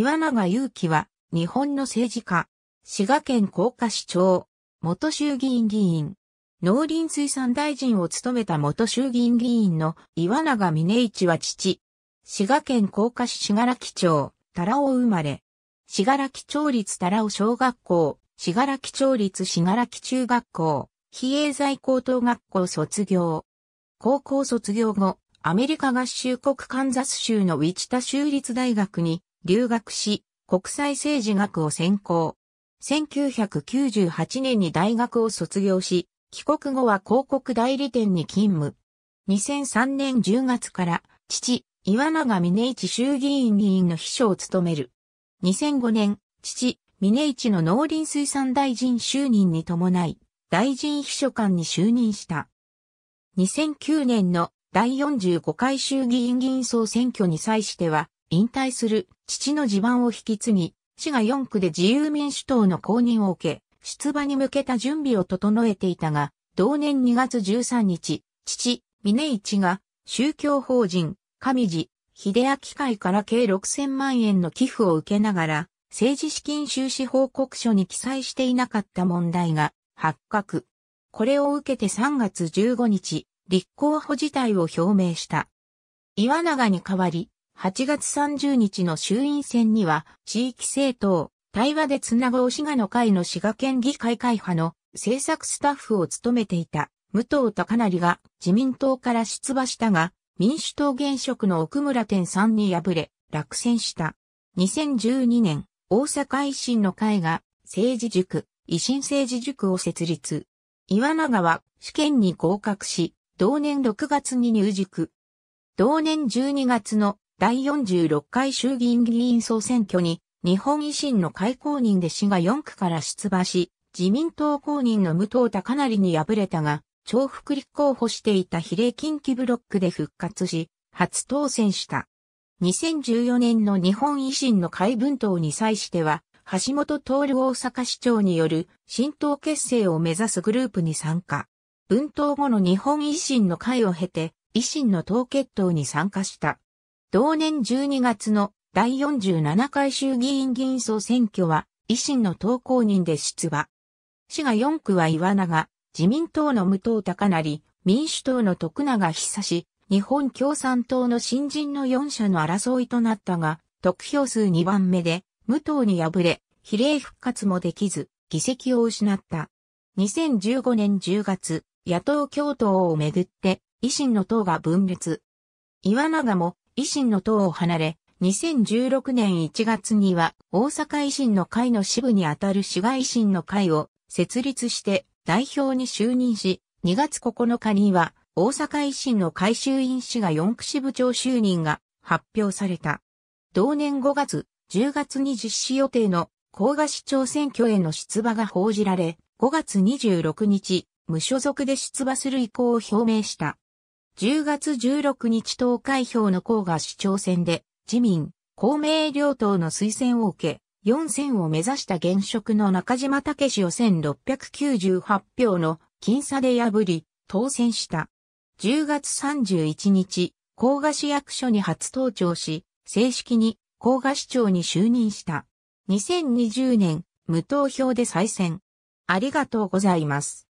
岩永祐希は、日本の政治家、滋賀県甲賀市長、元衆議院議員、農林水産大臣を務めた元衆議院議員の岩永峰一は父、滋賀県甲賀市滋賀木町、多良尾生まれ、滋賀木町立多良尾小学校、滋賀木町立滋賀木中学校、非営在高等学校卒業。高校卒業後、アメリカ合衆国カンザス州のウィチタ州立大学に留学し、国際政治学を専攻。1998年に大学を卒業し、帰国後は広告代理店に勤務。2003年10月から、父、岩永峰一衆議院議員の秘書を務める。2005年、父、峰一の農林水産大臣就任に伴い、大臣秘書官に就任した。2009年の第45回衆議院議員総選挙に際しては、引退する父の地盤を引き継ぎ、市が4区で自由民主党の公認を受け、出馬に向けた準備を整えていたが、同年2月13日、父、峰一が宗教法人、上地、秀明会から計6000万円の寄付を受けながら、政治資金収支報告書に記載していなかった問題が発覚。これを受けて3月15日、立候補辞退を表明した。岩永に代わり、8月30日の衆院選には、地域政党、対話でつなごう滋賀の会の滋賀県議会会派の政策スタッフを務めていた、武藤隆成が自民党から出馬したが、民主党現職の奥村天さんに敗れ、落選した。2012年、大阪維新の会が政治塾、維新政治塾を設立。岩永は試験に合格し、同年6月に入塾。同年12月の第46回衆議院議員総選挙に、日本維新の会公認で市が4区から出馬し、自民党公認の武藤高成に敗れたが、重複立候補していた比例近畿ブロックで復活し、初当選した。2014年の日本維新の会分党に際しては、橋本徹大阪市長による新党結成を目指すグループに参加。分党後の日本維新の会を経て、維新の党結党に参加した。同年12月の第47回衆議院議員総選挙は、維新の党公認で出馬。滋賀4区は岩永、自民党の武藤高成、民主党の徳永久志、日本共産党の新人の4社の争いとなったが、得票数2番目で、武藤に敗れ、比例復活もできず、議席を失った。2015年10月、野党共闘をめぐって、維新の党が分裂。岩永も維新の党を離れ、2016年1月には大阪維新の会の支部にあたる滋賀維新の会を設立して代表に就任し、2月9日には大阪維新の会衆院氏が4区支部長就任が発表された。同年5月、10月に実施予定の甲賀市長選挙への出馬が報じられ、5月26日、無所属で出馬する意向を表明した。10月16日投開票の甲賀市長選で、自民、公明両党の推薦を受け、4選を目指した現職の中島武史を1698票の僅差で破り、当選した。10月31日、甲賀市役所に初登庁し、正式に甲賀市長に就任した。2020年、無投票で再選。ありがとうございます。